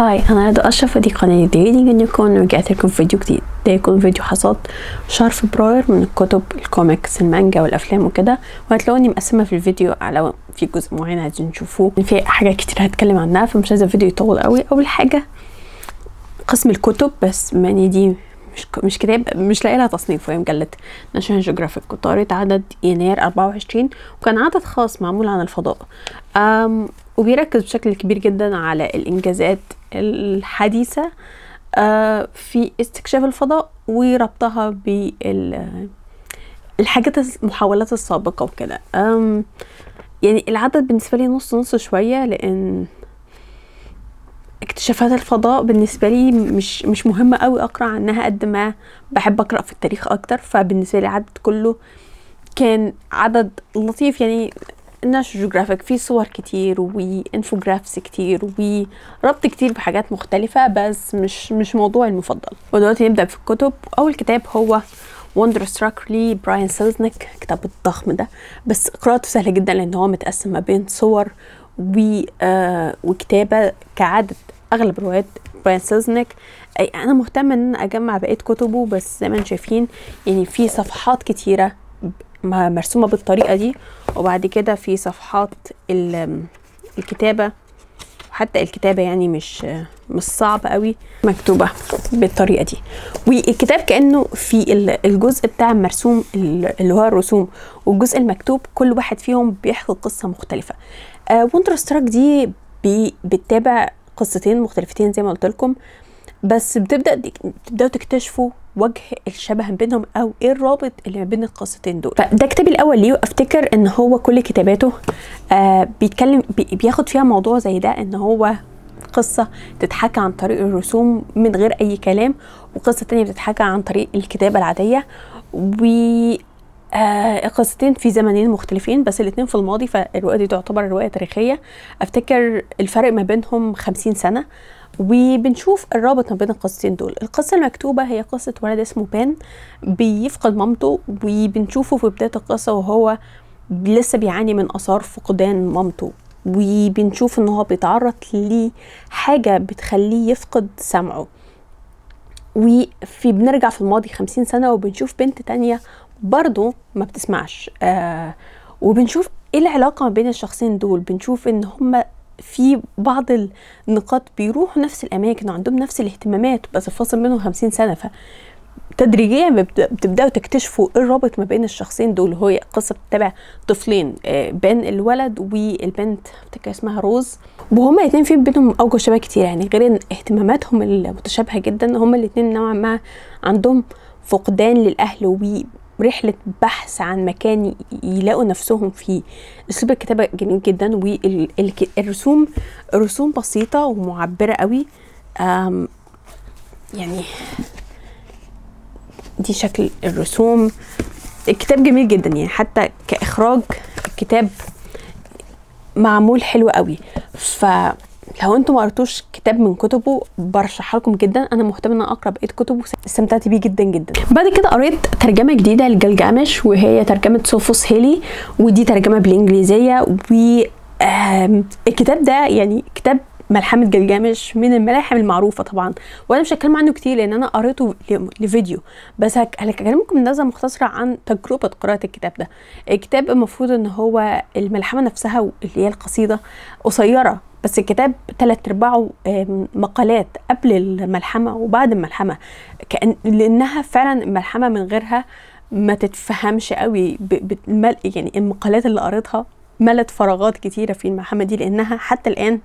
هاي انا رضا اشرف ودي قناة ديلينج نيكون ورجعت لكم فيديو جديد ده يكون فيديو حصاد شهر فبراير من الكتب الكوميكس المانجا والافلام وكده وهتلاقوني مقسمه في الفيديو على في جزء معين عايزين نشوفوه يعني في حاجات كتير هتكلم عنها فمش عايزه الفيديو يطول قوي اول حاجه قسم الكتب بس ماني يعني دي مش مش كتاب مش لاقي لها تصنيف وهي مجله ناشونال جيوغرافيك كنت قريت عدد يناير 24 وكان عدد خاص معمول عن الفضاء أم وبيركز بشكل كبير جدا على الانجازات الحديثه أه في استكشاف الفضاء وربطها بال الحاجات المحاولات السابقه وكده يعني العدد بالنسبه لي نص نص شويه لان اكتشافات الفضاء بالنسبه لي مش مش مهمه قوي اقرا عنها قد ما بحب اقرا في التاريخ اكتر فبالنسبه لي عدد كله كان عدد لطيف يعني ناشونال جيوغرافيك فيه صور كتير وانفوجرافس كتير وربط كتير بحاجات مختلفة بس مش مش موضوعي المفضل ودلوقتي نبدأ في الكتب أول كتاب هو وندر ستراك لي براين سيلزنيك الكتاب الضخم ده بس قراءته سهلة جدا لأن هو متقسم ما بين صور آه، وكتابه كعاده اغلب روايات براين سيزنك انا مهتمه ان اجمع بقيه كتبه بس زي ما انتم شايفين يعني في صفحات كتيره مرسومه بالطريقه دي وبعد كده في صفحات الكتابه حتى الكتابه يعني مش مش صعب قوي مكتوبه بالطريقه دي والكتاب كانه في الجزء بتاع المرسوم اللي هو الرسوم والجزء المكتوب كل واحد فيهم بيحكي قصه مختلفه وندر آه، ستراك دي بتتابع قصتين مختلفتين زي ما قلت لكم بس بتبدا تبداوا تكتشفوا وجه الشبه بينهم او ايه الرابط اللي ما بين القصتين دول فده كتابي الاول ليه وافتكر ان هو كل كتاباته آه بيتكلم بياخد فيها موضوع زي ده ان هو قصة تتحكى عن طريق الرسوم من غير أي كلام وقصة تانية بتتحكى عن طريق الكتابة العادية و آه قصتين في زمنين مختلفين بس الاثنين في الماضي فالروايه دي تعتبر روايه تاريخيه افتكر الفرق ما بينهم خمسين سنه وبنشوف الرابط ما بين القصتين دول القصه المكتوبه هي قصه ولد اسمه بان بيفقد مامته وبنشوفه في بدايه القصه وهو لسه بيعاني من اثار فقدان مامته وبنشوف ان هو بيتعرض لحاجه بتخليه يفقد سمعه وفي بنرجع في الماضي خمسين سنة وبنشوف بنت تانية برضو ما بتسمعش آه، وبنشوف ايه العلاقه ما بين الشخصين دول بنشوف ان هما في بعض النقاط بيروحوا نفس الاماكن وعندهم نفس الاهتمامات بس فاصل منهم 50 سنه ف تدريجيا بتبداوا تكتشفوا ايه الرابط ما بين الشخصين دول هو قصه بتتابع طفلين آه، بين الولد والبنت افتكر اسمها روز وهما الاثنين في بينهم اوجه شبه كتير يعني غير ان اهتماماتهم المتشابهه جدا هما الاثنين نوعا ما عندهم فقدان للاهل رحلة بحث عن مكان يلاقوا نفسهم فيه أسلوب الكتابة جميل جدا والرسوم رسوم بسيطة ومعبرة قوي يعني دي شكل الرسوم الكتاب جميل جدا يعني حتى كإخراج الكتاب معمول حلو قوي ف لو انتم ما قريتوش كتاب من كتبه برشحها لكم جدا انا مهتمه ان انا اقرا بقيه كتبه استمتعت بيه جدا جدا بعد كده قريت ترجمه جديده لجلجامش وهي ترجمه سوفوس هيلي ودي ترجمه بالانجليزيه و الكتاب ده يعني كتاب ملحمه جلجامش من الملاحم المعروفه طبعا وانا مش هتكلم عنه كتير لان انا قريته لفيديو بس هكلمكم نبذه مختصره عن تجربه قراءه الكتاب ده الكتاب المفروض ان هو الملحمه نفسها اللي هي القصيده قصيره بس الكتاب تلات ارباعه مقالات قبل الملحمه وبعد الملحمه كأن لانها فعلا الملحمه من غيرها ما تتفهمش قوي يعني المقالات اللي قريتها ملت فراغات كتيره في الملحمه دي لانها حتى الان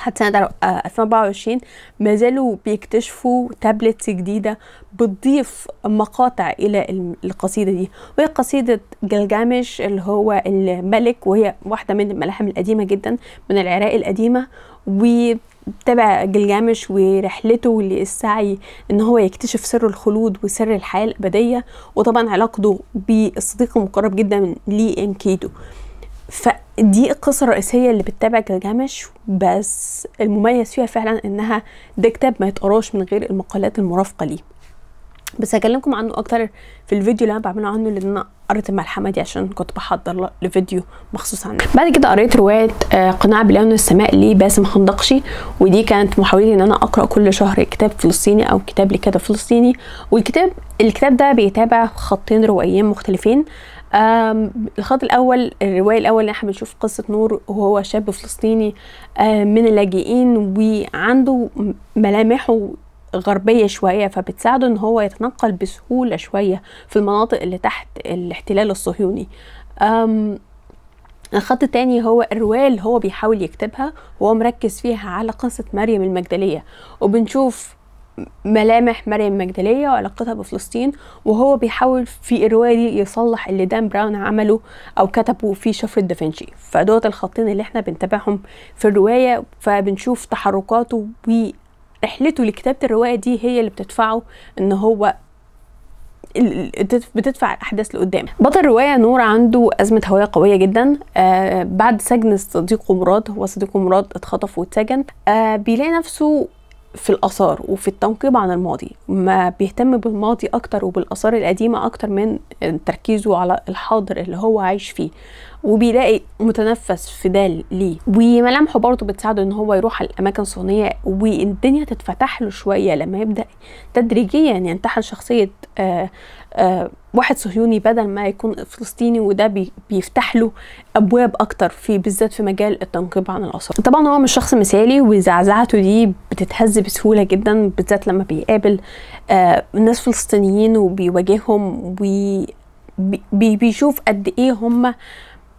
لحد سنة 2024 ما زالوا بيكتشفوا تابلتس جديدة بتضيف مقاطع إلى القصيدة دي وهي قصيدة جلجامش اللي هو الملك وهي واحدة من الملاحم القديمة جدا من العراق القديمة وتابع جلجامش ورحلته للسعي ان هو يكتشف سر الخلود وسر الحياه الابديه وطبعا علاقته بالصديق المقرب جدا ليه انكيدو فدي القصة الرئيسية اللي بتتابع جلجامش بس المميز فيها فعلا انها ده كتاب ما يتقراش من غير المقالات المرافقة ليه بس هكلمكم عنه اكتر في الفيديو اللي انا بعمله عنه لان انا قريت الملحمه دي عشان كنت بحضر لفيديو مخصوص عنه بعد كده قريت روايه آه، قناع بلون السماء لباسم خندقشي ودي كانت محاولتي ان انا اقرا كل شهر كتاب فلسطيني او كتاب لكاتب فلسطيني والكتاب الكتاب ده بيتابع خطين روائيين مختلفين الخط الاول الروايه الاول اللي احنا بنشوف قصه نور وهو شاب فلسطيني من اللاجئين وعنده ملامحه غربيه شويه فبتساعده ان هو يتنقل بسهوله شويه في المناطق اللي تحت الاحتلال الصهيوني الخط التاني هو الرواية اللي هو بيحاول يكتبها وهو مركز فيها على قصة مريم المجدلية وبنشوف ملامح مريم مجدلية وعلاقتها بفلسطين وهو بيحاول في الرواية دي يصلح اللي دان براون عمله أو كتبه في شفرة دافنشي فدول الخطين اللي احنا بنتابعهم في الرواية فبنشوف تحركاته ورحلته لكتابة الرواية دي هي اللي بتدفعه ان هو بتدفع الاحداث لقدام بطل الروايه نور عنده ازمه هويه قويه جدا آه بعد سجن صديقه مراد هو صديقه مراد اتخطف واتسجن آه بيلاقي نفسه في الآثار وفي التنقيب عن الماضي ما بيهتم بالماضي أكتر وبالآثار القديمة أكتر من تركيزه على الحاضر اللي هو عايش فيه وبيلاقي متنفس في ده ليه وملامحه برضه بتساعده ان هو يروح على الاماكن الصينيه والدنيا تتفتح له شويه لما يبدا تدريجيا ينتحل شخصيه آه، آه، واحد صهيوني بدل ما يكون فلسطيني وده بيفتح له ابواب اكتر في بالذات في مجال التنقيب عن الاثار طبعا هو مش شخص مثالي وزعزعته دي بتتهز بسهوله جدا بالذات لما بيقابل آه، ناس فلسطينيين وبيواجههم وبيشوف قد ايه هم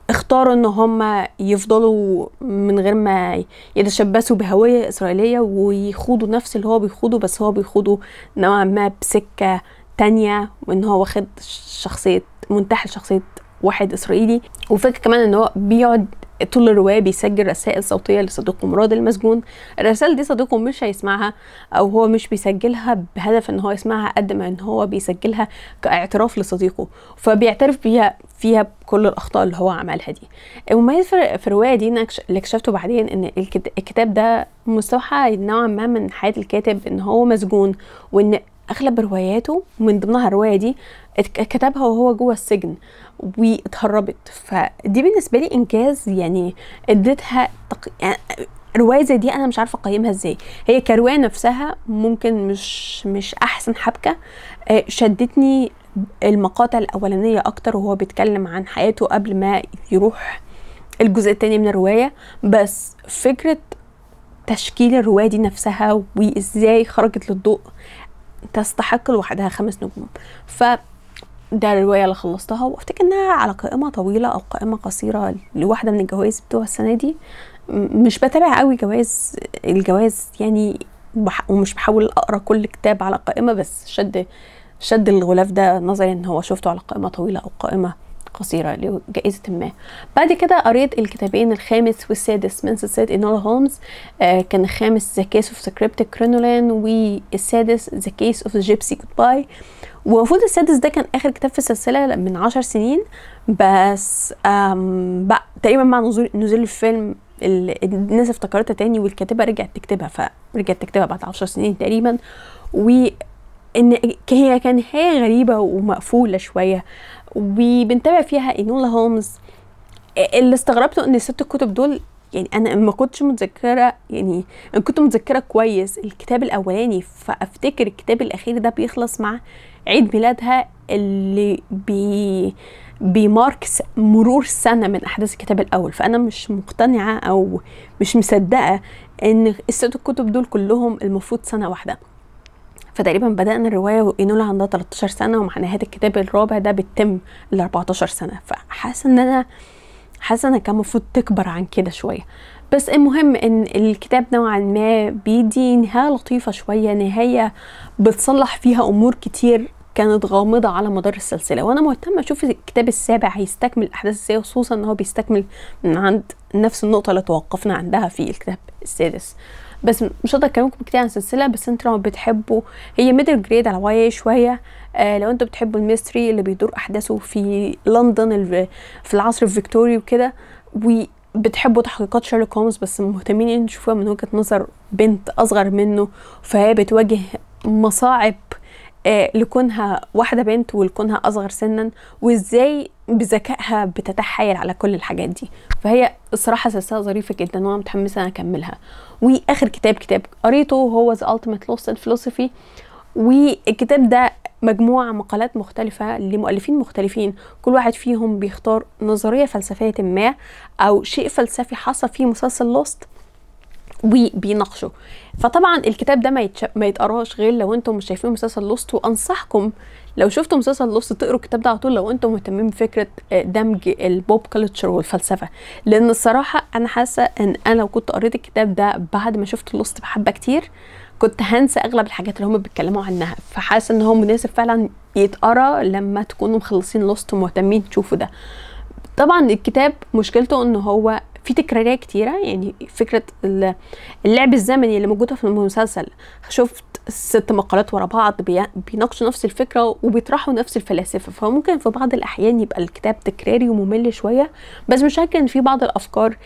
اختاروا ان هم يفضلوا من غير ما يتشبثوا بهويه اسرائيليه ويخوضوا نفس اللي هو بيخوضه بس هو بيخوضه نوعا ما بسكه تانية وان هو واخد شخصية منتحل شخصية واحد اسرائيلي وفكرة كمان ان هو بيقعد طول الرواية بيسجل رسائل صوتية لصديقه مراد المسجون الرسائل دي صديقه مش هيسمعها أو هو مش بيسجلها بهدف إن هو يسمعها قد ما إن هو بيسجلها كاعتراف لصديقه فبيعترف بيها فيها بكل الأخطاء اللي هو عملها دي المميز في الرواية دي اللي اكتشفته بعدين إن الكتاب ده مستوحى نوعا ما من حياة الكاتب إن هو مسجون وإن اغلب رواياته من ضمنها الروايه دي كتبها وهو جوه السجن واتهربت فدي بالنسبه لي انجاز يعني اديتها تق... يعني روايه زي دي انا مش عارفه اقيمها ازاي هي كروايه نفسها ممكن مش مش احسن حبكه آه، شدتني المقاطع الاولانيه اكتر وهو بيتكلم عن حياته قبل ما يروح الجزء التاني من الروايه بس فكره تشكيل الروايه دي نفسها وازاي خرجت للضوء تستحق لوحدها خمس نجوم ف ده الروايه اللي خلصتها وافتكر انها على قائمه طويله او قائمه قصيره لواحده من الجوائز بتوع السنه دي مش بتابع قوي جوائز الجوائز يعني بح ومش بحاول اقرا كل كتاب على قائمه بس شد شد الغلاف ده نظري ان هو شفته على قائمه طويله او قائمه قصيرة لجائزة ما بعد كده قريت الكتابين الخامس والسادس من سلسلة إنولا هولمز آه كان الخامس ذا كيس اوف the Cryptic Crinoline والسادس ذا كيس اوف the جيبسي جود باي ومفروض السادس ده كان آخر كتاب في السلسلة من عشر سنين بس بقى تقريبا مع نزول, نزول الفيلم الناس افتكرتها تاني والكاتبة رجعت تكتبها فرجعت تكتبها بعد عشر سنين تقريبا و ان هي كان هي غريبه ومقفوله شويه وبنتابع فيها انولا هومز آه، اللي استغربته ان الست الكتب دول يعني انا ما كنتش متذكره يعني انا كنت متذكره كويس الكتاب الاولاني فافتكر الكتاب الاخير ده بيخلص مع عيد ميلادها اللي بي بماركس مرور سنه من احداث الكتاب الاول فانا مش مقتنعه او مش مصدقه ان الست الكتب دول كلهم المفروض سنه واحده فتقريبا بدانا الروايه وانولا عندها 13 سنه ومع نهايه الكتاب الرابع ده بتتم ال 14 سنه فحاسه ان انا حاسه انها كان المفروض تكبر عن كده شويه بس المهم ان الكتاب نوعا ما بيدي نهايه لطيفه شويه نهايه بتصلح فيها امور كتير كانت غامضة على مدار السلسلة وأنا مهتمة أشوف الكتاب السابع هيستكمل الأحداث إزاي خصوصا إن هو بيستكمل من عند نفس النقطة اللي توقفنا عندها في الكتاب السادس بس مش هقدر اكلمكم كتير عن السلسله بس انتوا لو بتحبوا هي ميدل جريد على واي شويه آه لو انتوا بتحبوا الميستري اللي بيدور احداثه في لندن في العصر الفيكتوري وكده بتحبوا تحقيقات شارلوك هولمز بس مهتمين ان تشوفوها من وجهه نظر بنت اصغر منه فهي بتواجه مصاعب آه، لكونها واحدة بنت ولكونها أصغر سنا وإزاي بذكائها بتتحايل على كل الحاجات دي فهي الصراحة سلسلة ظريفة جدا وأنا متحمسة أنا أكملها وآخر كتاب كتاب قريته هو The Ultimate Lost in Philosophy والكتاب ده مجموعة مقالات مختلفة لمؤلفين مختلفين كل واحد فيهم بيختار نظرية فلسفية ما أو شيء فلسفي حصل في مسلسل لوست وبيناقشه فطبعا الكتاب ده ما, يتش... ما يتقراش غير لو انتم مش شايفين مسلسل لوست وانصحكم لو شفتوا مسلسل لوست تقروا الكتاب ده على طول لو انتم مهتمين بفكره آه، دمج البوب كلتشر والفلسفه لان الصراحه انا حاسه ان انا لو كنت قريت الكتاب ده بعد ما شفت لوست بحبه كتير كنت هنسى اغلب الحاجات اللي هم بيتكلموا عنها فحاسه ان هو مناسب فعلا يتقرا لما تكونوا مخلصين لوست ومهتمين تشوفوا ده طبعا الكتاب مشكلته ان هو في تكراريه كتيره يعني فكره اللعب الزمني اللي موجوده في المسلسل شفت ست مقالات ورا بعض بيناقشوا نفس الفكره وبيطرحوا نفس الفلاسفه فممكن في بعض الاحيان يبقى الكتاب تكراري وممل شويه بس مش شاكه ان في بعض الافكار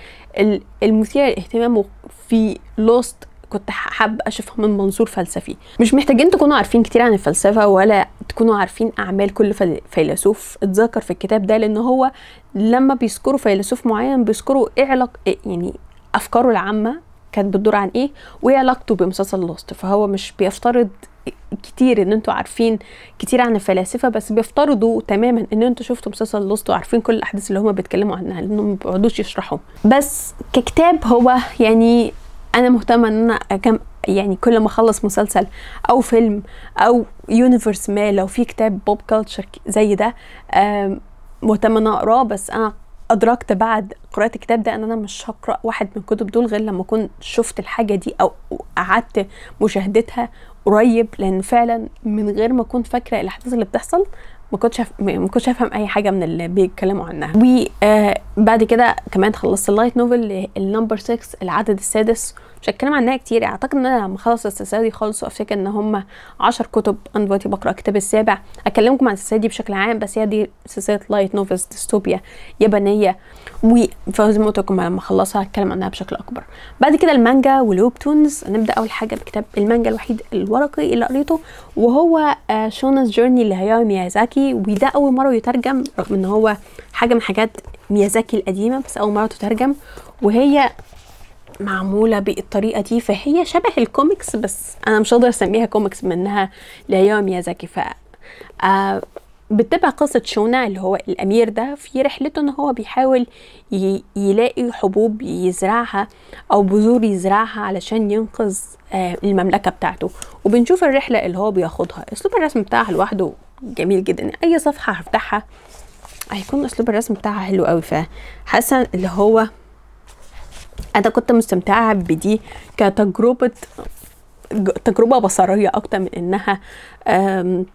المثيره للاهتمام في لوست كنت حابه اشوفها من منظور فلسفي مش محتاجين تكونوا عارفين كتير عن الفلسفه ولا تكونوا عارفين اعمال كل فيلسوف اتذكر في الكتاب ده لان هو لما بيذكروا فيلسوف معين بيذكروا ايه علاق إيه يعني افكاره العامه كانت بتدور عن ايه وايه علاقته بمسلسل لوست فهو مش بيفترض كتير ان انتوا عارفين كتير عن الفلاسفه بس بيفترضوا تماما ان انتوا شفتوا مسلسل لوست وعارفين كل الاحداث اللي هما بيتكلموا عنها لانهم ما بيقعدوش يشرحوا بس ككتاب هو يعني انا مهتمه ان انا أكم يعني كل ما اخلص مسلسل او فيلم او يونيفرس ما لو في كتاب بوب كلتشر زي ده مهتمه ان اقراه بس انا ادركت بعد قراءه الكتاب ده ان انا مش هقرا واحد من الكتب دول غير لما اكون شفت الحاجه دي او قعدت مشاهدتها قريب لان فعلا من غير ما اكون فاكره الاحداث اللي بتحصل ما كنتش هف... ما كنتش افهم اي حاجه من اللي بيتكلموا عنها وبعد آه، كده كمان خلصت اللايت نوفل النمبر 6 العدد السادس مش هتكلم عنها كتير اعتقد ان انا لما اخلص السلسله دي خالص وافتكر ان هم 10 كتب انا دلوقتي بقرا الكتاب السابع اكلمكم عن السلسله دي بشكل عام بس هي دي سلسله لايت نوفلز ديستوبيا يابانيه وزي ما لكم لما اخلصها هتكلم عنها بشكل اكبر بعد كده المانجا تونز نبدا اول حاجه بكتاب المانجا الوحيد الورقي اللي قريته وهو آه، شونز جيرني هي ميازاكي وده اول مره يترجم رغم ان هو حاجه من حاجات ميازاكي القديمه بس اول مره تترجم وهي معموله بالطريقه دي فهي شبه الكوميكس بس انا مش هقدر اسميها كوميكس منها لهياو ميازاكي ف آه قصة شونا اللي هو الأمير ده في رحلته إن هو بيحاول يلاقي حبوب يزرعها أو بذور يزرعها علشان ينقذ آه، المملكة بتاعته وبنشوف الرحلة اللي هو بياخدها أسلوب الرسم بتاعها لوحده جميل جدا أي صفحة هفتحها هيكون أسلوب الرسم بتاعها حلو قوي فحسن اللي هو انا كنت مستمتعه بدي كتجربه تجربه بصريه اكتر من انها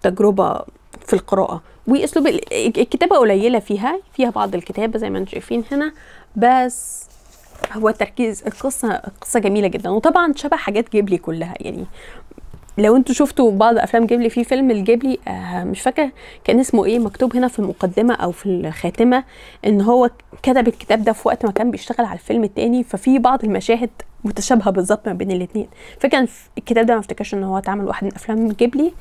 تجربه في القراءه واسلوب الكتابه قليله فيها فيها بعض الكتابه زي ما انتم شايفين هنا بس هو تركيز القصه قصه جميله جدا وطبعا شبه حاجات جيبلي كلها يعني لو انتوا شفتوا بعض افلام جيبلي في فيلم الجيبلي آه مش فاكره كان اسمه ايه مكتوب هنا في المقدمه او في الخاتمه ان هو كتب الكتاب ده في وقت ما كان بيشتغل على الفيلم التاني ففي بعض المشاهد متشابهه بالظبط ما بين الاثنين فكان الكتاب ده ما افتكرش ان هو اتعمل واحد من افلام جيبلي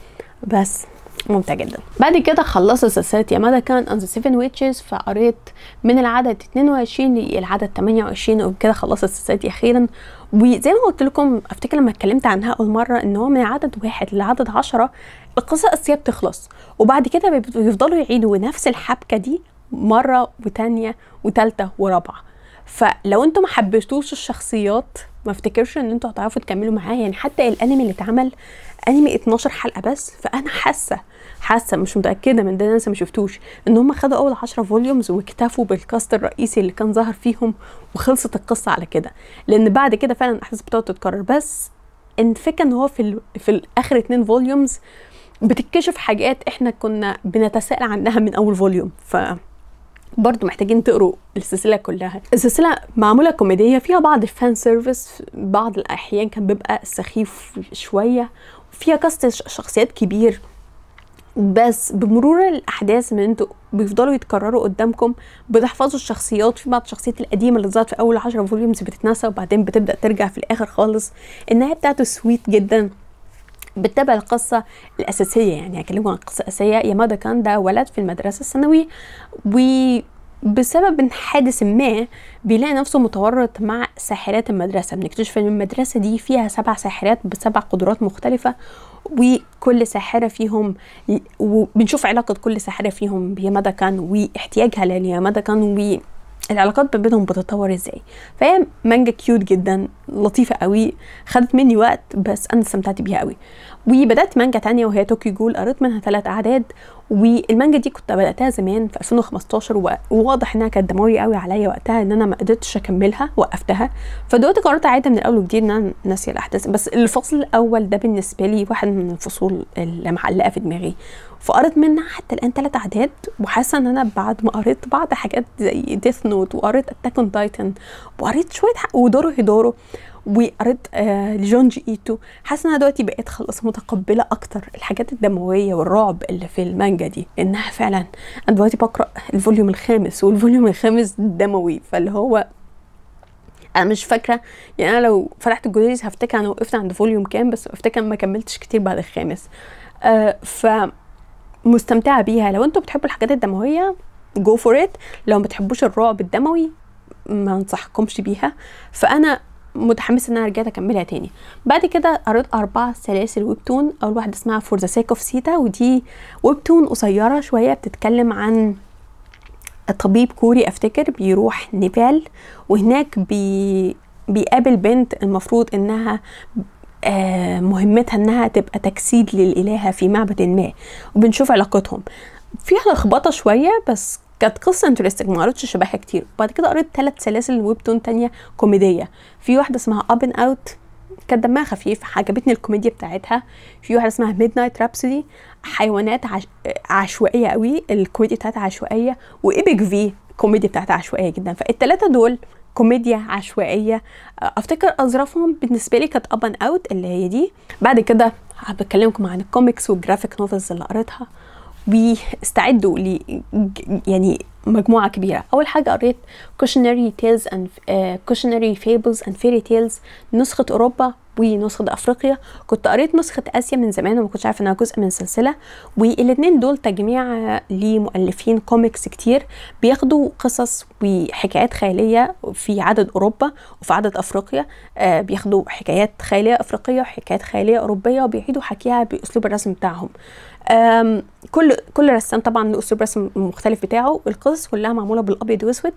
بس ممتع جدا بعد كده خلصت سلسله يا كان اند ذا سيفن ويتشز فقريت من العدد 22 للعدد 28 وبكده خلصت سلسلتي اخيرا وزي ما قلت لكم افتكر لما اتكلمت عنها اول مره ان هو من عدد واحد لعدد 10 القصه الاساسيه بتخلص وبعد كده بيفضلوا يعيدوا نفس الحبكه دي مره وثانيه وثالثه ورابعه فلو انتم ما حبيتوش الشخصيات ما افتكرش ان انتم هتعرفوا تكملوا معاها يعني حتى الانمي اللي اتعمل انمي 12 حلقه بس فانا حاسه حاسه مش متاكده من ده انا لسه ما شفتوش ان هم خدوا اول 10 فوليومز واكتفوا بالكاست الرئيسي اللي كان ظاهر فيهم وخلصت القصه على كده لان بعد كده فعلا الاحداث بتقعد تتكرر بس الفكره ان هو في ال... في الاخر اتنين فوليومز بتكشف حاجات احنا كنا بنتساءل عنها من اول فوليوم ف برضه محتاجين تقروا السلسله كلها السلسله معموله كوميديه فيها بعض الفان سيرفيس بعض الاحيان كان بيبقى سخيف شويه فيها كاست شخصيات كبير بس بمرور الاحداث من انتوا بيفضلوا يتكرروا قدامكم بتحفظوا الشخصيات في بعض الشخصيات القديمه اللي ظهرت في اول 10 فوليومز بتتنسى وبعدين بتبدا ترجع في الاخر خالص النهايه بتاعته سويت جدا بتتابع القصة الأساسية يعني هكلمكم عن القصة الأساسية يامادا كان ده ولد في المدرسة الثانوية و بسبب حادث ما بيلاقي نفسه متورط مع ساحرات المدرسه بنكتشف ان المدرسه دي فيها سبع ساحرات بسبع قدرات مختلفه وكل ساحره فيهم وبنشوف علاقه كل ساحره فيهم بيمدا كان واحتياجها لليمدا كان العلاقات ما بينهم بتتطور ازاي فهي مانجا كيوت جدا لطيفه قوي خدت مني وقت بس انا استمتعت بيها قوي وبدات مانجا تانية وهي توكي جول قريت منها ثلاث اعداد والمانجا دي كنت بداتها زمان في 2015 وواضح انها كانت دموري قوي عليا وقتها ان انا ما قدرتش اكملها وقفتها فدلوقتي قررت اعيدها من الاول وجديد ان انا ناسيه الاحداث بس الفصل الاول ده بالنسبه لي واحد من الفصول اللي معلقه في دماغي فقريت منها حتى الان ثلاث اعداد وحاسه ان انا بعد ما قريت بعض حاجات زي ديث نوت وقريت اتاك اون تايتن وقريت شويه ودوره هيدورو وقريت آه لجون جي ايتو حاسه انا دلوقتي بقيت خلاص متقبله اكتر الحاجات الدمويه والرعب اللي في المانجا دي انها فعلا انا دلوقتي بقرا الفوليوم الخامس والفوليوم الخامس دموي فاللي هو انا مش فاكره يعني انا لو فتحت الجدريز هفتكر انا وقفت عند فوليوم كام بس افتكر ما كملتش كتير بعد الخامس آه ف مستمتعه بيها لو انتوا بتحبوا الحاجات الدمويه جو فور ات لو ما بتحبوش الرعب الدموي ما انصحكمش بيها فانا متحمسه ان انا رجعت اكملها تاني بعد كده قريت اربع سلاسل ويبتون اول واحده اسمها فور ذا سيك اوف سيتا ودي ويبتون قصيره شويه بتتكلم عن طبيب كوري افتكر بيروح نيبال وهناك بي بيقابل بنت المفروض انها آه، مهمتها انها تبقى تجسيد للالهه في معبد ما وبنشوف علاقتهم فيها لخبطه شويه بس كانت قصه انترستنج ما قريتش شبهها كتير وبعد كده قريت ثلاث سلاسل ويب تون تانية كوميديه في واحده اسمها اب ان اوت كانت دمها خفيف عجبتني الكوميديا بتاعتها في واحده اسمها ميد نايت رابسودي حيوانات عش... عشوائيه قوي الكوميديا بتاعتها عشوائيه وايبك في الكوميديا بتاعتها عشوائيه جدا فالثلاثه دول كوميديا عشوائيه افتكر اظرفهم بالنسبه لي كانت اب ان اوت اللي هي دي بعد كده هبكلمكم عن الكوميكس والجرافيك نوفلز اللي قريتها بيستعدوا ل يعني مجموعة كبيرة أول حاجة قريت كوشنري تيلز أند كوشنري فيبلز أند فيري تيلز نسخة أوروبا ونسخة أفريقيا كنت قريت نسخة آسيا من زمان وما كنتش عارفة إنها جزء من سلسلة والاتنين دول تجميع لمؤلفين كوميكس كتير بياخدوا قصص وحكايات خيالية في عدد أوروبا وفي عدد أفريقيا آه بياخدوا حكايات خيالية أفريقية وحكايات خيالية أوروبية وبيعيدوا حكيها بأسلوب الرسم بتاعهم كل كل رسام طبعا له أسلوب رسم مختلف بتاعه القصة القصص كلها معموله بالابيض واسود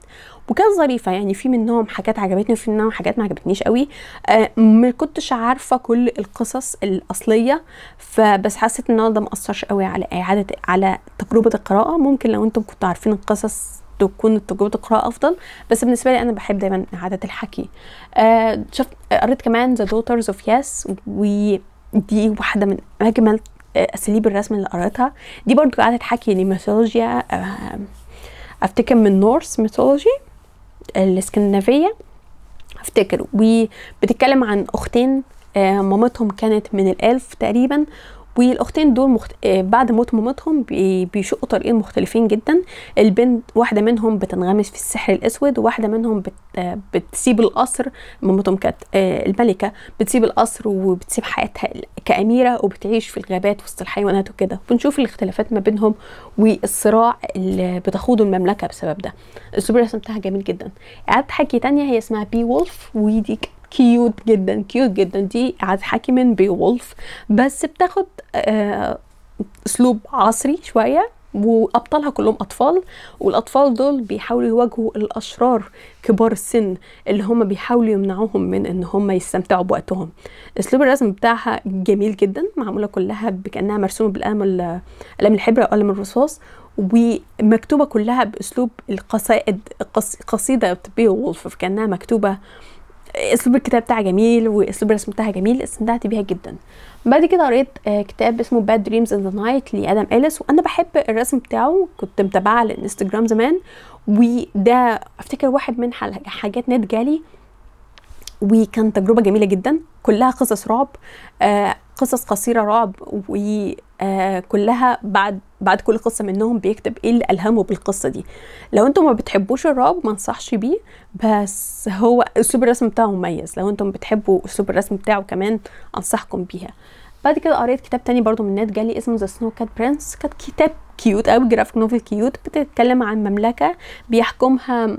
وكانت ظريفه يعني في منهم حاجات عجبتني وفي منهم حاجات ما عجبتنيش قوي آه، ما كنتش عارفه كل القصص الاصليه فبس حسيت ان ده مأثرش قوي على اعاده على تجربه القراءه ممكن لو انتم كنتوا عارفين القصص تكون تجربه القراءه افضل بس بالنسبه لي انا بحب دايما اعاده الحكي آه شفت قريت كمان ذا دوترز اوف ياس ودي واحده من اجمل آه، اساليب الرسم اللي قريتها دي برضو إعادة حكي لميثولوجيا آه، افتكر من نورس ميثولوجي الاسكندنافية افتكر وبتتكلم عن اختين آه، مامتهم كانت من الالف تقريبا والاختين دول مخت... آه، بعد موت مامتهم بيشقوا طريقين مختلفين جدا البنت واحده منهم بتنغمس في السحر الاسود وواحده منهم بت... بتسيب القصر مامتهم كانت آه، الملكه بتسيب القصر وبتسيب حياتها كاميره وبتعيش في الغابات وسط الحيوانات وكده بنشوف الاختلافات ما بينهم والصراع اللي بتخوضه المملكه بسبب ده السوبر بتاعها جميل جدا قعدت حكي تانية هي اسمها بي وولف ودي كيوت جدا كيوت جدا دي هتحكي من بيولف بس بتاخد آه، اسلوب عصري شويه وابطالها كلهم اطفال والاطفال دول بيحاولوا يواجهوا الاشرار كبار السن اللي هم بيحاولوا يمنعوهم من ان هم يستمتعوا بوقتهم اسلوب الرسم بتاعها جميل جدا معموله كلها كانها مرسومه بالقلم قلم الحبر او قلم الرصاص ومكتوبه كلها باسلوب القصائد قصيده بيولف كانها مكتوبه اسلوب الكتاب بتاعها جميل واسلوب الرسم بتاعها جميل استمتعت بيها جدا بعد كده قريت آه، كتاب اسمه باد دريمز ان ذا نايت لادم اليس وانا بحب الرسم بتاعه كنت متابعه على الانستجرام زمان وده افتكر واحد من حاجات نت جالي وكان تجربه جميله جدا كلها قصص رعب آه، قصص قصيره رعب و آه، كلها بعد بعد كل قصه منهم بيكتب ايه اللي الهمه بالقصه دي لو انتم ما بتحبوش الرعب ما انصحش بيه بس هو اسلوب الرسم بتاعه مميز لو انتم بتحبوا اسلوب الرسم بتاعه كمان انصحكم بيها بعد كده قريت كتاب تاني برضو من نات جالي اسمه ذا سنو كات برنس كان كتاب كيوت قوي جرافيك نوفل كيوت بتتكلم عن مملكه بيحكمها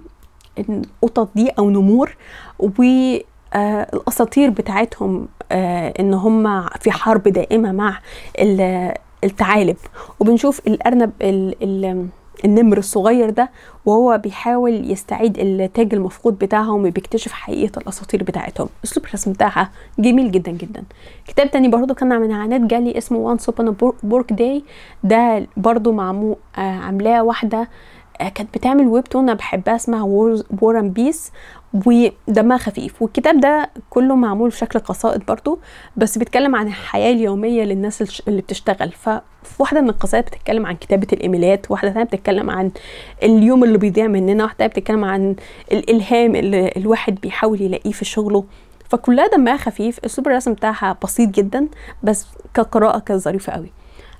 القطط دي او نمور و آه، الاساطير بتاعتهم آه، ان هم في حرب دائمه مع الثعالب وبنشوف الارنب الـ الـ النمر الصغير ده وهو بيحاول يستعيد التاج المفقود بتاعهم وبيكتشف حقيقه الاساطير بتاعتهم اسلوب الرسم بتاعها جميل جدا جدا كتاب تاني برضو كان من عناد جالي اسمه وان سوبن بورك داي ده برضو معمو آه، عاملاه واحده كانت بتعمل ويب تون انا بحبها اسمها وورن بيس ودمها خفيف والكتاب ده كله معمول بشكل قصائد برضو بس بيتكلم عن الحياه اليوميه للناس اللي بتشتغل فواحده من القصائد بتتكلم عن كتابه الايميلات واحده ثانيه بتتكلم عن اليوم اللي بيضيع مننا واحده ثانية بتتكلم عن الالهام اللي الواحد بيحاول يلاقيه في شغله فكلها دمها خفيف اسلوب الرسم بتاعها بسيط جدا بس كقراءه كانت ظريفه قوي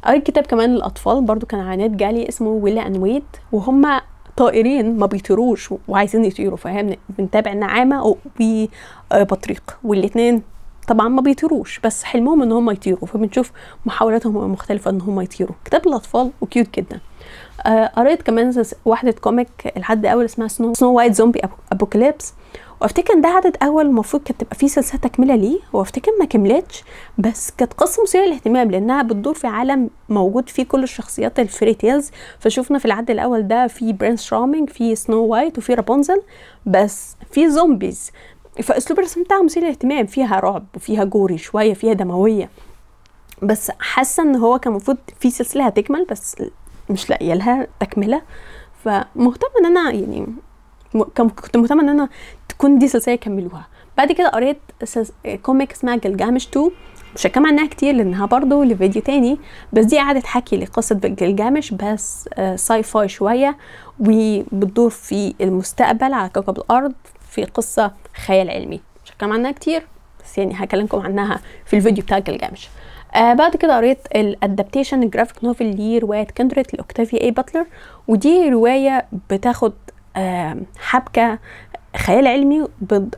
أي كتاب كمان للاطفال برضو كان عناد جالي اسمه ويلا اند ويت وهما طائرين ما بيطيروش وعايزين يطيروا فاهم بنتابع النعامه وبطريق آه، والاثنين طبعا ما بيطيروش بس حلمهم ان هم يطيروا فبنشوف محاولاتهم المختلفه ان هم يطيروا كتاب الاطفال وكيوت جدا آه، قريت كمان واحده كوميك لحد اول اسمها سنو سنو وايت زومبي ابوكاليبس وافتكر ده عدد اول المفروض كانت تبقى فيه سلسله تكمله ليه وافتكر ما كملتش بس كانت قصه مثيره للاهتمام لانها بتدور في عالم موجود فيه كل الشخصيات الفري تيلز فشوفنا في العدد الاول ده في برنس شارمينج في سنو وايت وفي رابونزل بس في زومبيز فاسلوب الرسم بتاعها مثير للاهتمام فيها رعب وفيها جوري شويه فيها دمويه بس حاسه ان هو كان المفروض في سلسله هتكمل بس مش لاقيه لها تكمله فمهتمه ان انا يعني كنت مهتمه ان انا تكون دي سلسله يكملوها بعد كده قريت كوميك اسمها جلجامش 2 مش هتكلم عنها كتير لانها برضو لفيديو تاني بس دي قعدت حكي لقصه جلجامش بس آه، ساي فاي شويه وبتدور في المستقبل على كوكب الارض في قصه خيال علمي مش هتكلم عنها كتير بس يعني هكلمكم عنها في الفيديو بتاع جلجامش آه بعد كده قريت الادابتيشن الجرافيك نوفل لروايه كندريت لأكتافيا اي باتلر ودي روايه بتاخد آه حبكه خيال علمي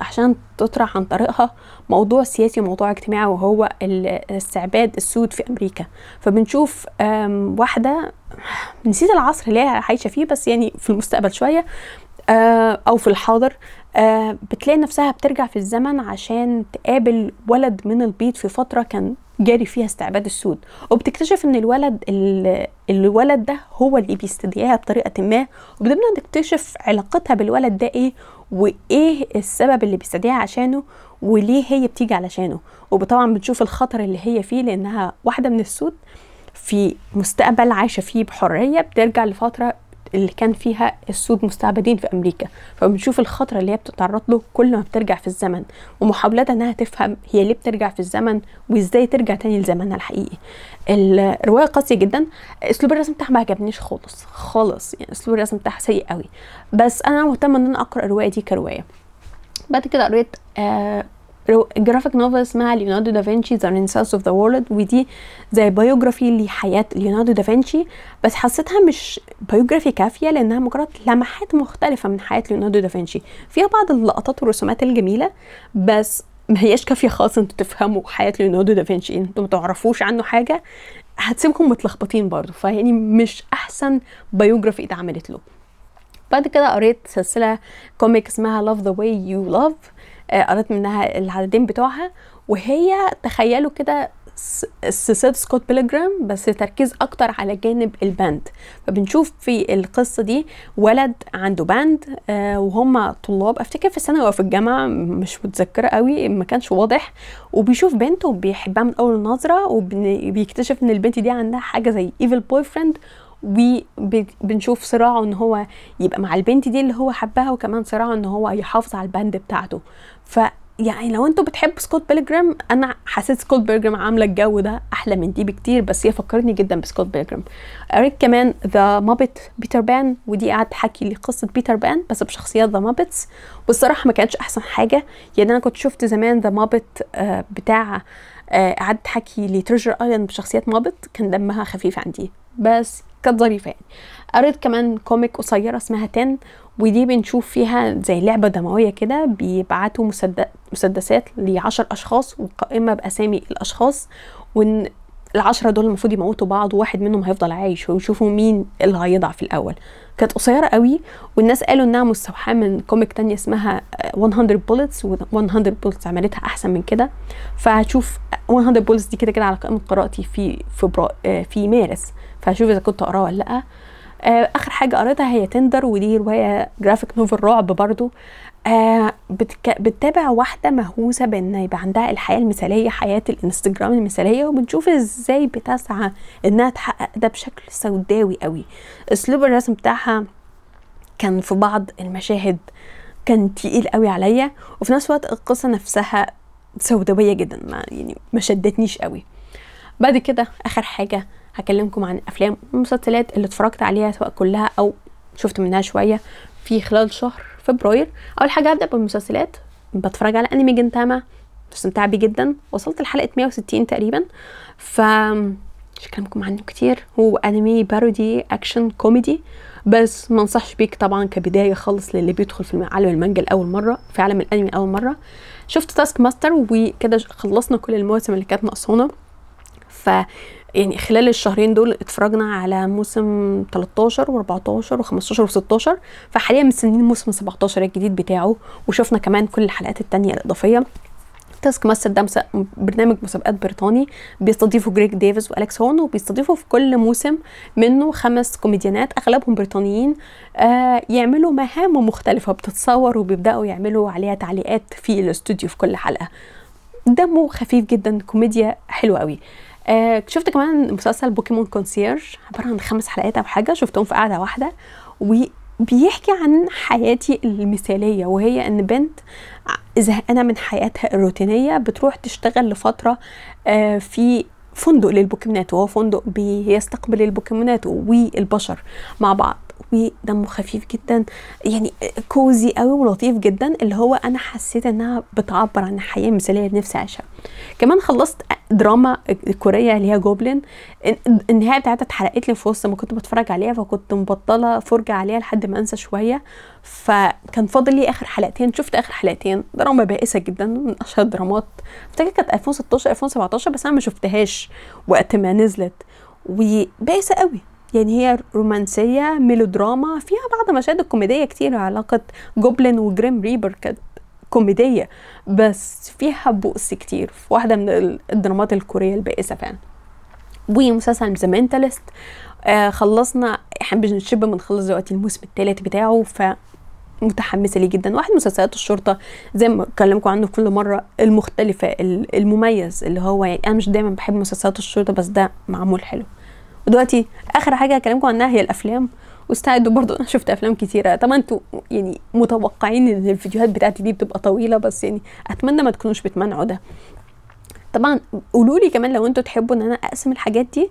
عشان تطرح عن طريقها موضوع سياسي وموضوع اجتماعي وهو الاستعباد السود في امريكا فبنشوف واحده نسيت العصر اللي هي عايشه فيه بس يعني في المستقبل شويه آه، او في الحاضر آه، بتلاقي نفسها بترجع في الزمن عشان تقابل ولد من البيض في فتره كان جاري فيها استعباد السود وبتكتشف ان الولد الولد ده هو اللي بيستدعيها بطريقه ما وبنبدا نكتشف علاقتها بالولد ده ايه وايه السبب اللي بيستدعيها عشانه وليه هي بتيجي علشانه وطبعا بنشوف الخطر اللي هي فيه لانها واحده من السود في مستقبل عايشه فيه بحريه بترجع لفتره اللي كان فيها السود مستعبدين في امريكا فبنشوف الخطر اللي هي بتتعرض له كل ما بترجع في الزمن ومحاولتها انها تفهم هي ليه بترجع في الزمن وازاي ترجع تاني لزمنها الحقيقي الروايه قاسيه جدا اسلوب الرسم بتاعها ما عجبنيش خالص خالص يعني اسلوب الرسم بتاعها سيء قوي بس انا مهتمه ان انا اقرا الروايه دي كروايه بعد كده قريت آه جرافيك نوفل اسمها ليوناردو دافنشي ذا رينسانس اوف ذا وورلد ودي زي بايوجرافي لحياه ليوناردو دافنشي بس حسيتها مش بايوجرافي كافيه لانها مجرد لمحات مختلفه من حياه ليوناردو دافنشي فيها بعض اللقطات والرسومات الجميله بس ما هياش كافيه خالص انتوا تفهموا حياه ليوناردو دافنشي انتوا ما تعرفوش عنه حاجه هتسيبكم متلخبطين برضه فيعني مش احسن بايوجرافي اتعملت له بعد كده قريت سلسله كوميك اسمها لاف ذا واي يو لاف آه، قريت منها العددين بتوعها وهي تخيلوا كده سلسله سكوت بيلجرام بس تركيز اكتر على جانب الباند فبنشوف في القصه دي ولد عنده باند آه، وهم طلاب افتكر في الثانوي او في الجامعه مش متذكره قوي ما كانش واضح وبيشوف بنت وبيحبها من اول نظره وبيكتشف ان البنت دي عندها حاجه زي ايفل بوي فريند وبنشوف صراعه ان هو يبقى مع البنت دي اللي هو حبها وكمان صراعه ان هو يحافظ على البند بتاعته ف يعني لو انتوا بتحبوا سكوت بيلجرام انا حسيت سكوت بيلجرام عامله الجو ده احلى من دي بكتير بس هي فكرتني جدا بسكوت بيلجرام قريت كمان ذا مابت بيتر بان ودي قعدت حكي لي قصه بيتر بان بس بشخصيات ذا مابتس والصراحه ما كانتش احسن حاجه يعني انا كنت شفت زمان ذا آه، مابت بتاع آه، قعدت حكي لي تريجر ايلاند بشخصيات مابت كان دمها خفيف عندي بس كانت ظريفه يعني قريت كمان كوميك قصيره اسمها تن ودي بنشوف فيها زي لعبه دمويه كده بيبعتوا مسدسات لعشر اشخاص وقائمه باسامي الاشخاص العشرة دول المفروض يموتوا بعض وواحد منهم هيفضل عايش ويشوفوا مين اللي هيضع في الاول كانت قصيره قوي والناس قالوا انها مستوحاه من كوميك تانية اسمها 100 آه، بولتس و100 بولتس عملتها احسن من كده فهشوف 100 آه، بولتس دي كده كده على قائمه قراءتي في فبرا آه، في مارس فهشوف اذا كنت اقراها ولا لا اخر حاجه قريتها هي تندر ودي روايه جرافيك نوفل رعب برضو آه بتك... بتتابع واحده مهووسه بان يبقى عندها الحياه المثاليه حياه الانستجرام المثاليه وبتشوف ازاي بتسعى انها تحقق ده بشكل سوداوي قوي اسلوب الرسم بتاعها كان في بعض المشاهد كان تقيل قوي عليا وفي نفس الوقت القصه نفسها سوداويه جدا ما يعني ما شدتنيش قوي بعد كده اخر حاجه هكلمكم عن افلام ومسلسلات اللي اتفرجت عليها سواء كلها او شفت منها شويه في خلال شهر فبراير اول حاجه هبدا بالمسلسلات بتفرج على انمي جنتاما استمتع بيه جدا وصلت لحلقه 160 تقريبا ف مش هكلمكم عنه كتير هو انمي بارودي اكشن كوميدي بس ما انصحش بيك طبعا كبدايه خالص للي بيدخل في عالم المانجا لاول مره في عالم الانمي لاول مره شفت تاسك ماستر وكده خلصنا كل المواسم اللي كانت ناقصانا ف يعني خلال الشهرين دول اتفرجنا على موسم 13 و14 و15 و16 فحاليا مستنيين موسم 17 الجديد بتاعه وشفنا كمان كل الحلقات التانية الإضافية تاسك ماستر ده برنامج مسابقات بريطاني بيستضيفوا جريج ديفيز واليكس هون وبيستضيفوا في كل موسم منه خمس كوميديانات اغلبهم بريطانيين آه يعملوا مهام مختلفه بتتصور وبيبداوا يعملوا عليها تعليقات في الاستوديو في كل حلقه دمه خفيف جدا كوميديا حلوه قوي آه شفت كمان مسلسل بوكيمون كونسيرج عباره عن خمس حلقات او حاجه شفتهم في قاعده واحده وبيحكي عن حياتي المثاليه وهي ان بنت زهقانه من حياتها الروتينيه بتروح تشتغل لفتره آه في فندق للبوكيمونات وهو فندق بيستقبل البوكيمونات والبشر مع بعض ودمه خفيف جدا يعني كوزي قوي ولطيف جدا اللي هو انا حسيت انها بتعبر عن الحياه المثاليه اللي نفسي اعيشها كمان خلصت دراما كوريه اللي هي جوبلين النهايه بتاعتها اتحرقت لي في وسط ما كنت بتفرج عليها فكنت مبطله فرجه عليها لحد ما انسى شويه فكان فاضل لي اخر حلقتين شفت اخر حلقتين دراما بائسه جدا من اشهر الدرامات افتكر كانت 2016 2017 بس انا ما شفتهاش وقت ما نزلت وبائسه قوي يعني هي رومانسيه ميلودراما فيها بعض مشاهد كوميديه كتير علاقه جوبلين وجريم ريبر كانت كوميديه بس فيها بؤس كتير في واحده من الدرامات الكوريه البائسه فعلا ومسلسل ذا مينتالست آه خلصنا احنا شبه بنخلص دلوقتي الموسم الثالث بتاعه ف متحمسه ليه جدا واحد من مسلسلات الشرطه زي ما بكلمكم عنه كل مره المختلفه المميز اللي هو يعني انا مش دايما بحب مسلسلات الشرطه بس ده معمول حلو ودلوقتي اخر حاجه هكلمكم عنها هي الافلام واستعدوا برضو انا شفت افلام كتيره طبعا انتوا يعني متوقعين ان الفيديوهات بتاعتي دي بتبقى طويله بس يعني اتمنى ما تكونوش بتمنعوا ده طبعا قولوا لي كمان لو انتوا تحبوا ان انا اقسم الحاجات دي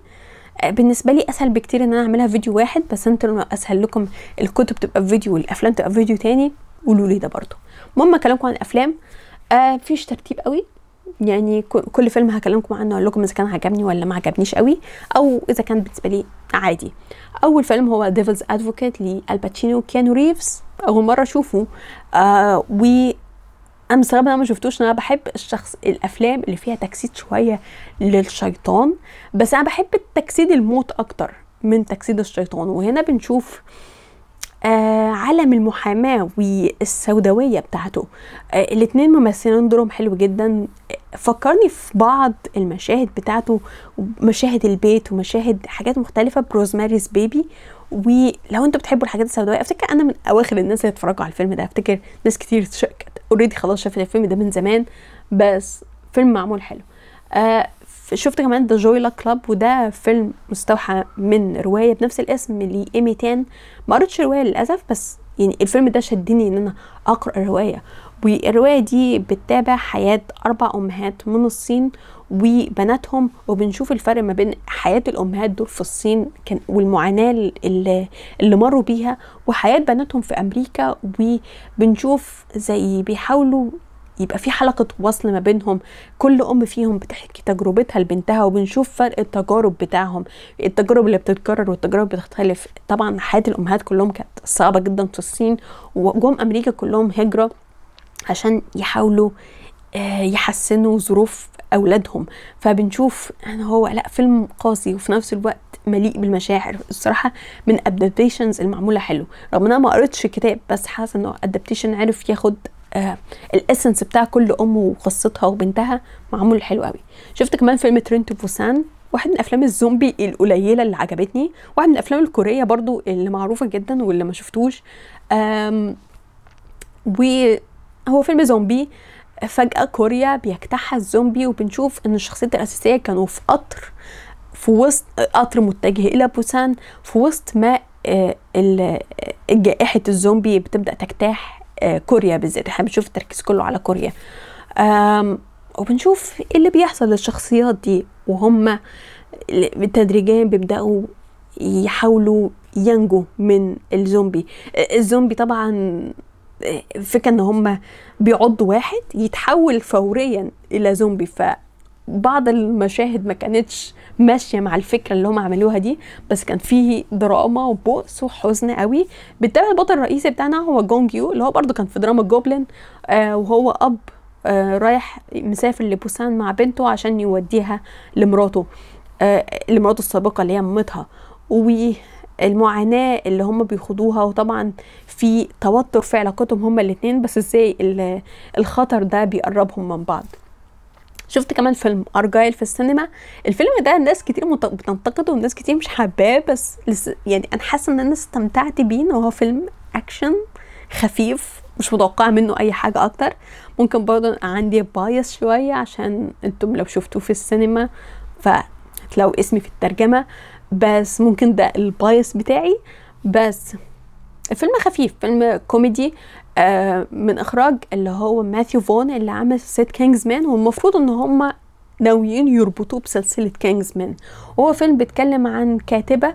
آه، بالنسبه لي اسهل بكتير ان انا اعملها فيديو واحد بس انتوا اسهل لكم الكتب تبقى في فيديو والافلام تبقى في فيديو تاني قولوا لي ده برضو المهم كلامكم عن الافلام آه فيش ترتيب قوي يعني كل فيلم هكلمكم عنه اقول لكم اذا كان عجبني ولا ما عجبنيش قوي او اذا كان بالنسبه لي عادي اول فيلم هو ديفلز ادفوكيت لالباتشينو كيانو ريفز اول مره اشوفه آه و انا مستغربه انا ما شفتوش انا بحب الشخص الافلام اللي فيها تجسيد شويه للشيطان بس انا بحب تجسيد الموت اكتر من تجسيد الشيطان وهنا بنشوف آه آه عالم المحاماه والسوداويه بتاعته آه الاثنين ممثلين دورهم حلو جدا فكرني في بعض المشاهد بتاعته مشاهد البيت ومشاهد حاجات مختلفه بروزماريز بيبي ولو انتوا بتحبوا الحاجات السوداويه افتكر انا من اواخر الناس اللي اتفرجوا على الفيلم ده افتكر ناس كتير اوريدي خلاص شافت الفيلم ده من زمان بس فيلم معمول حلو آه شفت كمان ذا جوي لاك كلاب وده فيلم مستوحى من روايه بنفس الاسم لايمي تان ما قريتش الروايه للاسف بس يعني الفيلم ده شدني ان انا اقرا الروايه والروايه دي بتتابع حياه اربع امهات من الصين وبناتهم وبنشوف الفرق ما بين حياه الامهات دول في الصين كان والمعاناه اللي مروا بيها وحياه بناتهم في امريكا وبنشوف زي بيحاولوا يبقى في حلقة وصل ما بينهم كل أم فيهم بتحكي تجربتها لبنتها وبنشوف فرق التجارب بتاعهم التجارب اللي بتتكرر والتجارب بتختلف طبعا حياة الأمهات كلهم كانت صعبة جدا في الصين وجم أمريكا كلهم هجرة عشان يحاولوا آه، يحسنوا ظروف أولادهم فبنشوف هو لا فيلم قاسي وفي نفس الوقت مليء بالمشاعر الصراحه من ادابتيشنز المعموله حلو رغم ان انا ما قريتش كتاب بس حاسه انه ادابتيشن عرف ياخد آه، الاسنس بتاع كل ام وقصتها وبنتها معمول حلو قوي شفت كمان فيلم ترينت بوسان واحد من افلام الزومبي القليله اللي عجبتني واحد من الافلام الكوريه برضو اللي معروفه جدا واللي ما شفتوش وهو فيلم زومبي فجاه كوريا بيجتاحها الزومبي وبنشوف ان الشخصيات الاساسيه كانوا في قطر في وسط قطر متجه الى بوسان في وسط ما آه، آه، جائحه الزومبي بتبدا تجتاح آه، كوريا بالذات احنا بنشوف التركيز كله على كوريا وبنشوف ايه اللي بيحصل للشخصيات دي وهم تدريجيا بيبداوا يحاولوا ينجوا من الزومبي آه، الزومبي طبعا آه، فكرة ان هم بيعضوا واحد يتحول فوريا الى زومبي بعض المشاهد ما كانتش ماشيه مع الفكره اللي هم عملوها دي بس كان فيه دراما وبؤس وحزن قوي بالتالي البطل الرئيسي بتاعنا هو جونج يو اللي هو برضه كان في دراما جوبلين آه وهو اب آه رايح مسافر لبوسان مع بنته عشان يوديها لمراته آه لمراته السابقه اللي هي امتها والمعاناه اللي هم بيخوضوها وطبعا في توتر في علاقتهم هما الاتنين بس ازاي الخطر ده بيقربهم من بعض شفت كمان فيلم ارجايل في السينما الفيلم ده ناس كتير بتنتقده وناس كتير مش حباه بس يعني انا حاسه ان انا استمتعت بيه ان هو فيلم اكشن خفيف مش متوقعه منه اي حاجه اكتر ممكن برضه عندي بايس شويه عشان انتم لو شفتوه في السينما فتلاقوا اسمي في الترجمه بس ممكن ده البايس بتاعي بس الفيلم خفيف فيلم كوميدي آه، من اخراج اللي هو ماثيو فون اللي عمل سلسله كينجز مان والمفروض ان هم ناويين يربطوه بسلسله كينجز مان هو فيلم بيتكلم عن كاتبه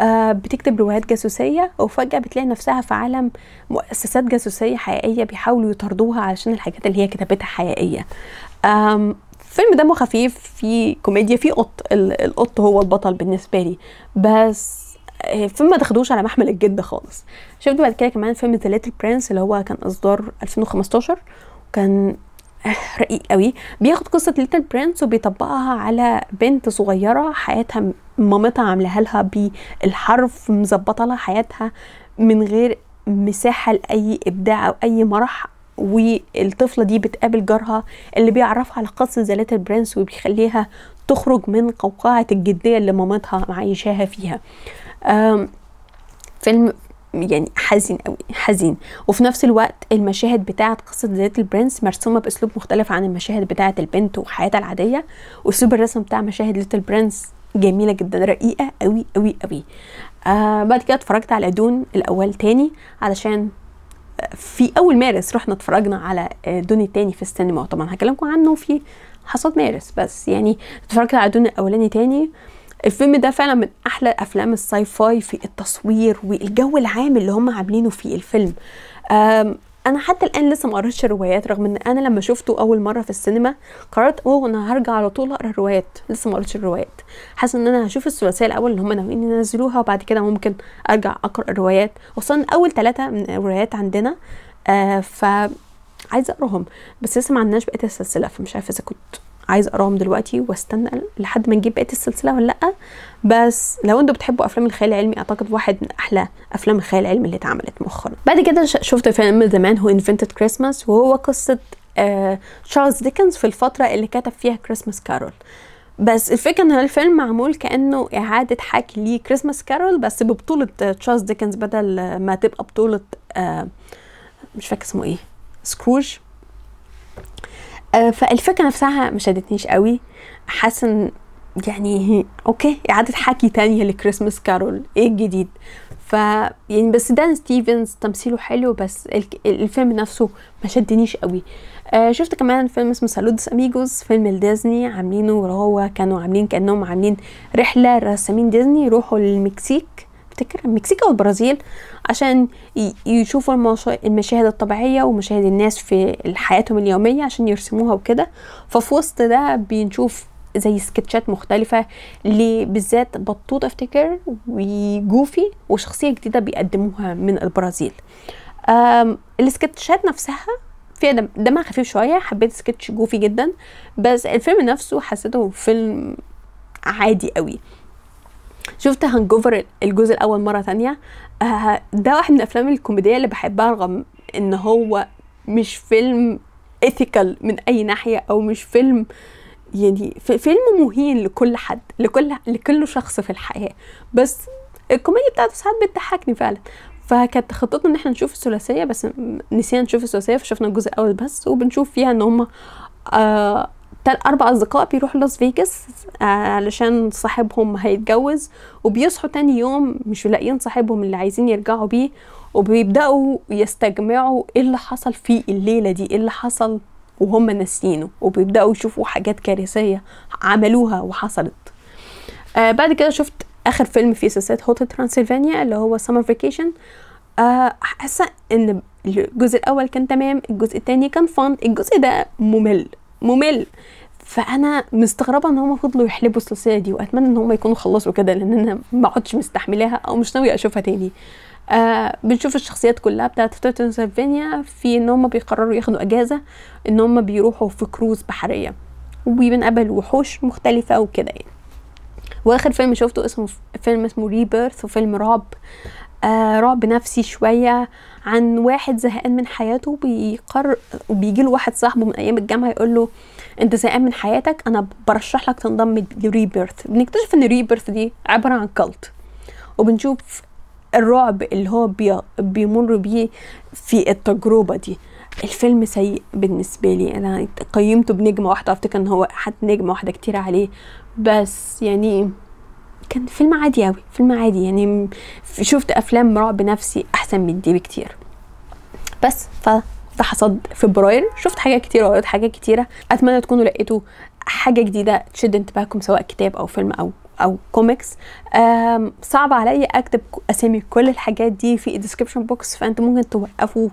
آه، بتكتب روايات جاسوسية وفجأة بتلاقي نفسها في عالم مؤسسات جاسوسية حقيقية بيحاولوا يطاردوها علشان الحاجات اللي هي كتبتها حقيقية فيلم دمه خفيف في كوميديا في قط القط هو البطل بالنسبة لي بس آه، فيلم ما تاخدوش على محمل الجد خالص شفت بعد كده كمان فيلم ذا ليتل برنس اللي هو كان اصدار 2015 وكان رقيق قوي بياخد قصه ليتل برنس وبيطبقها على بنت صغيره حياتها مامتها عاملاها لها بالحرف مظبطه لها حياتها من غير مساحه لاي ابداع او اي مرح والطفله دي بتقابل جارها اللي بيعرفها على قصه ذا ليتل برنس وبيخليها تخرج من قوقعه الجديه اللي مامتها عايشاها فيها فيلم يعني حزين قوي حزين وفي نفس الوقت المشاهد بتاعه قصه ليتل البرنس مرسومه باسلوب مختلف عن المشاهد بتاعه البنت وحياتها العاديه واسلوب الرسم بتاع مشاهد ليتل برنس جميله جدا رقيقه قوي قوي قوي آه بعد كده اتفرجت على دون الاول تاني علشان آه، في اول مارس رحنا اتفرجنا على آه، دون التاني في السينما طبعا هكلمكم عنه في حصاد مارس بس يعني اتفرجت على دون الاولاني تاني الفيلم ده فعلا من احلى افلام الساي فاي في التصوير والجو العام اللي هم عاملينه في الفيلم انا حتى الان لسه ما قريتش الروايات رغم ان انا لما شفته اول مره في السينما قررت اوه انا هرجع على طول اقرا الروايات لسه ما قريتش الروايات حاسه ان انا هشوف الثلاثيه الاول اللي هم ناويين ينزلوها وبعد كده ممكن ارجع اقرا الروايات خصوصا اول ثلاثه من الروايات عندنا آه ف عايزه اقراهم بس لسه ما عندناش بقيه السلسله فمش عارفه اذا كنت عايز اقراهم دلوقتي واستنى لحد ما نجيب بقيه السلسله ولا لا بس لو انتوا بتحبوا افلام الخيال العلمي اعتقد واحد من احلى افلام الخيال العلمي اللي اتعملت مؤخرا بعد كده شفت فيلم زمان هو انفنتد كريسماس وهو قصه آه تشارلز ديكنز في الفتره اللي كتب فيها كريسماس كارول بس الفكره ان الفيلم معمول كانه اعاده حكي لي كريسماس كارول بس ببطوله تشارلز آه، ديكنز بدل ما تبقى بطوله آه مش فاكر اسمه ايه سكروج آه، فالفكره نفسها ما شدتنيش قوي حاسه يعني اوكي اعاده حكي تانية لكريسماس كارول ايه الجديد ف يعني بس دان ستيفنز تمثيله حلو بس الفيلم نفسه ما شدنيش قوي آه شفت كمان فيلم اسمه سالودس اميجوس فيلم لديزني عاملينه وهو كانوا عاملين كانهم عاملين رحله رسامين ديزني يروحوا للمكسيك افتكر المكسيك او البرازيل عشان يشوفوا المشاهد الطبيعيه ومشاهد الناس في حياتهم اليوميه عشان يرسموها وكده ففي وسط ده بنشوف زي سكتشات مختلفه بالذات بطوط افتكر وجوفي وشخصيه جديده بيقدموها من البرازيل السكتشات نفسها فيها دم خفيف شويه حبيت سكتش جوفي جدا بس الفيلم نفسه حسيته فيلم عادي قوي شفت هانجوفر الجزء الاول مره تانية آه، ده واحد من الافلام الكوميديه اللي بحبها رغم ان هو مش فيلم ايثيكال من اي ناحيه او مش فيلم يعني فيلم مهين لكل حد لكل لكل شخص في الحياه بس الكوميديا بتاعته ساعات بتضحكني فعلا فكانت خطتنا ان احنا نشوف الثلاثيه بس نسينا نشوف الثلاثيه فشفنا الجزء الاول بس وبنشوف فيها ان هم آه أربع أصدقاء بيروحوا لاس فيجاس آه، علشان صاحبهم هيتجوز وبيصحوا تاني يوم مش لاقيين صاحبهم اللي عايزين يرجعوا بيه وبيبدأوا يستجمعوا إيه اللي حصل في الليلة دي إيه اللي حصل وهم ناسينه وبيبدأوا يشوفوا حاجات كارثية عملوها وحصلت آه بعد كده شفت آخر فيلم في سلسلة هوتل ترانسلفانيا اللي هو سمر فيكيشن آه حاسة إن الجزء الأول كان تمام الجزء التاني كان فان الجزء ده ممل ممل فانا مستغربه ان هم فضلوا يحلبوا السلسله دي واتمنى ان هم يكونوا خلصوا كده لان انا ما عدتش مستحملاها او مش ناويه اشوفها تاني آه بنشوف الشخصيات كلها بتاعت ترانسلفانيا في ان هم بيقرروا ياخدوا اجازه ان هم بيروحوا في كروز بحريه وبنقابل وحوش مختلفه وكده يعني واخر فيلم شفته اسمه فيلم اسمه ريبيرث وفيلم رعب آه رعب نفسي شويه عن واحد زهقان من حياته بيقرر وبيجي له واحد صاحبه من ايام الجامعه يقول له انت زهقان من حياتك انا برشح لك تنضم لريبيرث بنكتشف ان ريبيرث دي عباره عن كالت وبنشوف الرعب اللي هو بي بيمر بيه في التجربه دي الفيلم سيء بالنسبة لي أنا قيمته بنجمة واحدة أفتكر إن هو حد نجمة واحدة كتير عليه بس يعني كان فيلم عادي قوي فيلم عادي يعني شفت افلام رعب نفسي احسن من دي بكتير بس فده حصاد فبراير شفت حاجات كتيره وقريت حاجات كتيره اتمنى تكونوا لقيتوا حاجه جديده تشد انتباهكم سواء كتاب او فيلم او او كوميكس صعب عليا اكتب اسامي كل الحاجات دي في الديسكربشن بوكس فانتوا ممكن توقفوا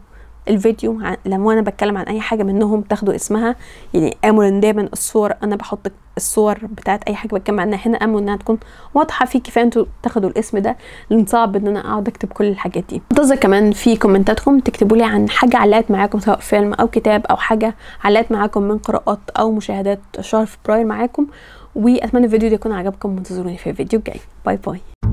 الفيديو لما انا بتكلم عن اي حاجه منهم تاخدوا اسمها يعني امل ان دايما الصور انا بحط الصور بتاعت اي حاجه بتكلم عنها هنا امل انها تكون واضحه في فيكي انتوا تاخدوا الاسم ده لان صعب ان انا اقعد اكتب كل الحاجات دي انتظر كمان في كومنتاتكم تكتبوا لي عن حاجه علقت معاكم سواء فيلم او كتاب او حاجه علقت معاكم من قراءات او مشاهدات شهر فبراير معاكم واتمنى الفيديو ده يكون عجبكم وانتظروني في الفيديو الجاي باي باي